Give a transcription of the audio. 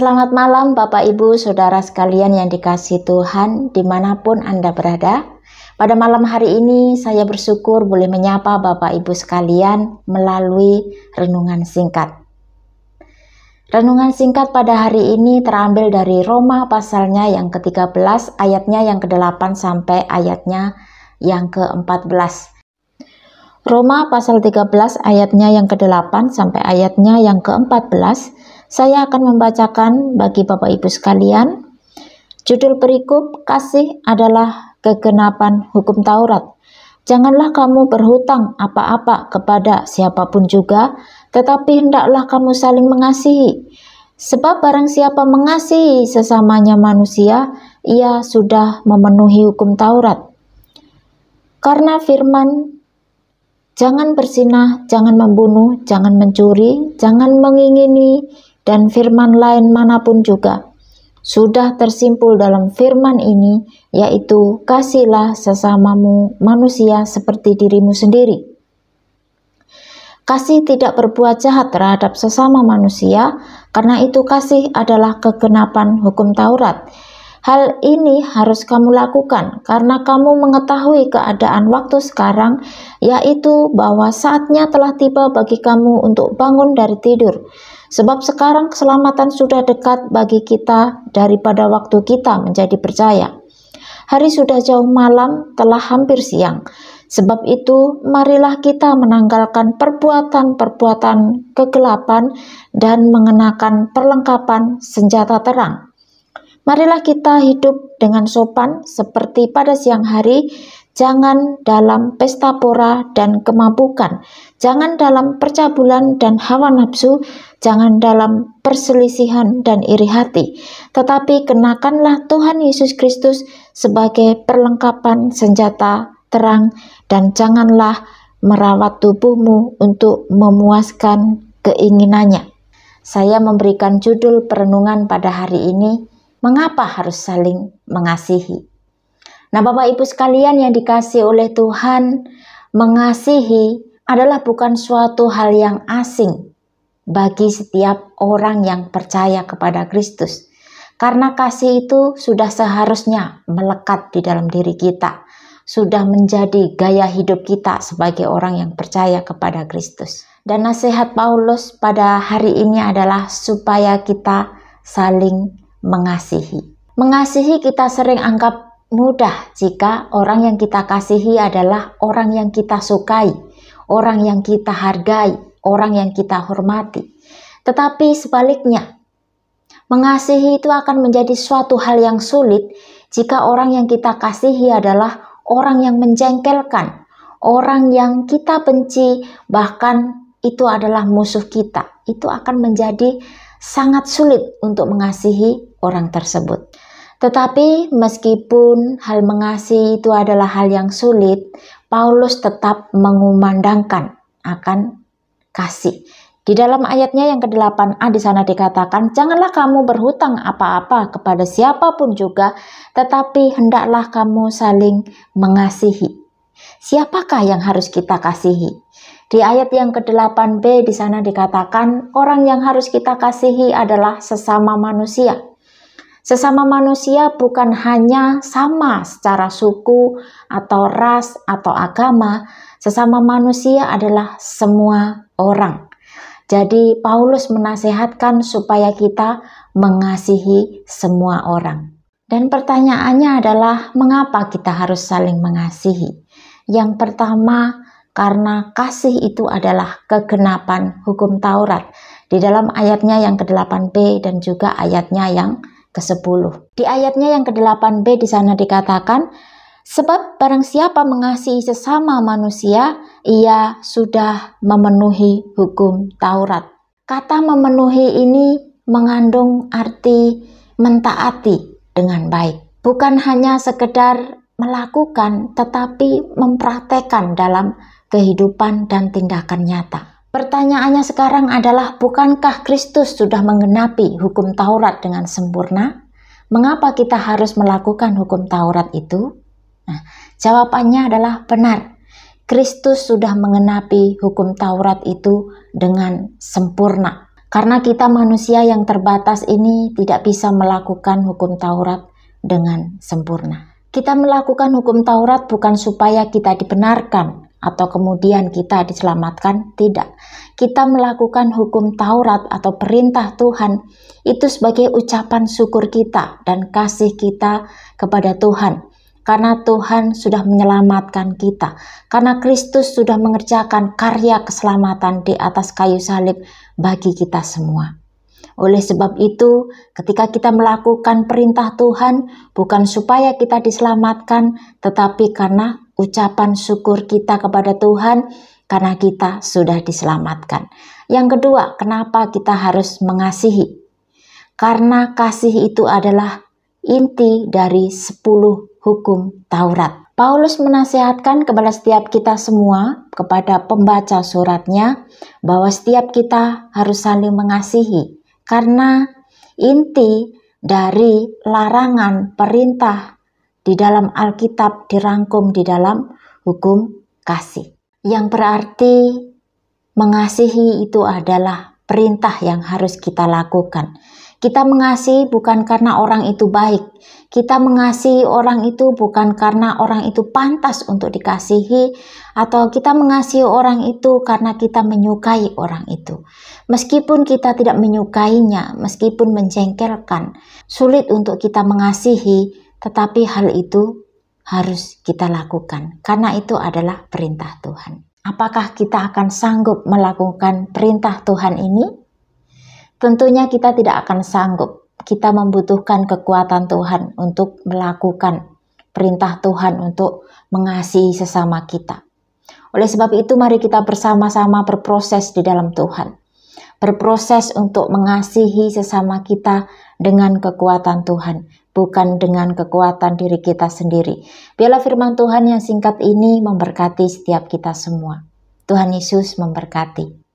Selamat malam Bapak Ibu Saudara sekalian yang dikasih Tuhan dimanapun Anda berada. Pada malam hari ini saya bersyukur boleh menyapa Bapak Ibu sekalian melalui renungan singkat. Renungan singkat pada hari ini terambil dari Roma pasalnya yang ke-13 ayatnya yang ke-8 sampai ayatnya yang ke-14. Roma pasal 13 ayatnya yang ke-8 sampai ayatnya yang ke-14 saya akan membacakan bagi Bapak Ibu sekalian. Judul berikut kasih adalah kegenapan hukum Taurat. Janganlah kamu berhutang apa-apa kepada siapapun juga, tetapi hendaklah kamu saling mengasihi. Sebab barang siapa mengasihi sesamanya manusia, ia sudah memenuhi hukum Taurat. Karena firman Jangan bersinah, jangan membunuh, jangan mencuri, jangan mengingini dan firman lain manapun juga sudah tersimpul dalam firman ini, yaitu: "Kasihlah sesamamu manusia seperti dirimu sendiri." Kasih tidak berbuat jahat terhadap sesama manusia, karena itu kasih adalah kegenapan hukum Taurat. Hal ini harus kamu lakukan karena kamu mengetahui keadaan waktu sekarang, yaitu bahwa saatnya telah tiba bagi kamu untuk bangun dari tidur Sebab sekarang keselamatan sudah dekat bagi kita daripada waktu kita menjadi percaya. Hari sudah jauh malam, telah hampir siang. Sebab itu, marilah kita menanggalkan perbuatan-perbuatan kegelapan dan mengenakan perlengkapan senjata terang Marilah kita hidup dengan sopan seperti pada siang hari, jangan dalam pesta pora dan kemabukan, jangan dalam percabulan dan hawa nafsu, jangan dalam perselisihan dan iri hati, tetapi kenakanlah Tuhan Yesus Kristus sebagai perlengkapan senjata terang dan janganlah merawat tubuhmu untuk memuaskan keinginannya. Saya memberikan judul perenungan pada hari ini mengapa harus saling mengasihi. Nah, Bapak Ibu sekalian yang dikasih oleh Tuhan, mengasihi adalah bukan suatu hal yang asing bagi setiap orang yang percaya kepada Kristus. Karena kasih itu sudah seharusnya melekat di dalam diri kita, sudah menjadi gaya hidup kita sebagai orang yang percaya kepada Kristus. Dan nasihat Paulus pada hari ini adalah supaya kita saling mengasihi. Mengasihi kita sering anggap mudah jika orang yang kita kasihi adalah orang yang kita sukai, orang yang kita hargai, orang yang kita hormati. Tetapi sebaliknya, mengasihi itu akan menjadi suatu hal yang sulit jika orang yang kita kasihi adalah orang yang menjengkelkan, orang yang kita benci, bahkan itu adalah musuh kita. Itu akan menjadi sangat sulit untuk mengasihi orang tersebut. Tetapi meskipun hal mengasihi itu adalah hal yang sulit, Paulus tetap mengumandangkan akan kasih. Di dalam ayatnya yang ke-8a di sana dikatakan, "Janganlah kamu berhutang apa-apa kepada siapapun juga, tetapi hendaklah kamu saling mengasihi." Siapakah yang harus kita kasihi? Di ayat yang ke-8b di sana dikatakan, "Orang yang harus kita kasihi adalah sesama manusia." Sesama manusia bukan hanya sama secara suku atau ras atau agama, sesama manusia adalah semua orang. Jadi Paulus menasehatkan supaya kita mengasihi semua orang. Dan pertanyaannya adalah mengapa kita harus saling mengasihi? Yang pertama, karena kasih itu adalah kegenapan hukum Taurat di dalam ayatnya yang ke-8b dan juga ayatnya yang ke-10. Di ayatnya yang ke-8b di sana dikatakan, Sebab barang siapa mengasihi sesama manusia, ia sudah memenuhi hukum Taurat. Kata memenuhi ini mengandung arti mentaati dengan baik. Bukan hanya sekedar melakukan, tetapi mempraktekkan dalam kehidupan dan tindakan nyata. Pertanyaannya sekarang adalah, bukankah Kristus sudah menggenapi hukum Taurat dengan sempurna? Mengapa kita harus melakukan hukum Taurat itu? Nah, jawabannya adalah benar. Kristus sudah mengenapi hukum Taurat itu dengan sempurna. Karena kita manusia yang terbatas ini tidak bisa melakukan hukum Taurat dengan sempurna. Kita melakukan hukum Taurat bukan supaya kita dibenarkan, atau kemudian kita diselamatkan? Tidak. Kita melakukan hukum Taurat atau perintah Tuhan itu sebagai ucapan syukur kita dan kasih kita kepada Tuhan. Karena Tuhan sudah menyelamatkan kita, karena Kristus sudah mengerjakan karya keselamatan di atas kayu salib bagi kita semua. Oleh sebab itu, ketika kita melakukan perintah Tuhan, bukan supaya kita diselamatkan, tetapi karena ucapan syukur kita kepada Tuhan karena kita sudah diselamatkan. Yang kedua, kenapa kita harus mengasihi? Karena kasih itu adalah inti dari 10 hukum Taurat. Paulus menasehatkan kepada setiap kita semua, kepada pembaca suratnya, bahwa setiap kita harus saling mengasihi. Karena inti dari larangan perintah di dalam Alkitab dirangkum di dalam hukum kasih. Yang berarti mengasihi itu adalah perintah yang harus kita lakukan. Kita mengasihi bukan karena orang itu baik. Kita mengasihi orang itu bukan karena orang itu pantas untuk dikasihi, atau kita mengasihi orang itu karena kita menyukai orang itu. Meskipun kita tidak menyukainya, meskipun menjengkelkan, sulit untuk kita mengasihi tetapi hal itu harus kita lakukan karena itu adalah perintah Tuhan. Apakah kita akan sanggup melakukan perintah Tuhan ini? Tentunya kita tidak akan sanggup. Kita membutuhkan kekuatan Tuhan untuk melakukan perintah Tuhan untuk mengasihi sesama kita. Oleh sebab itu, mari kita bersama-sama berproses di dalam Tuhan, berproses untuk mengasihi sesama kita dengan kekuatan Tuhan, bukan dengan kekuatan diri kita sendiri. Biarlah firman Tuhan yang singkat ini memberkati setiap kita semua. Tuhan Yesus memberkati.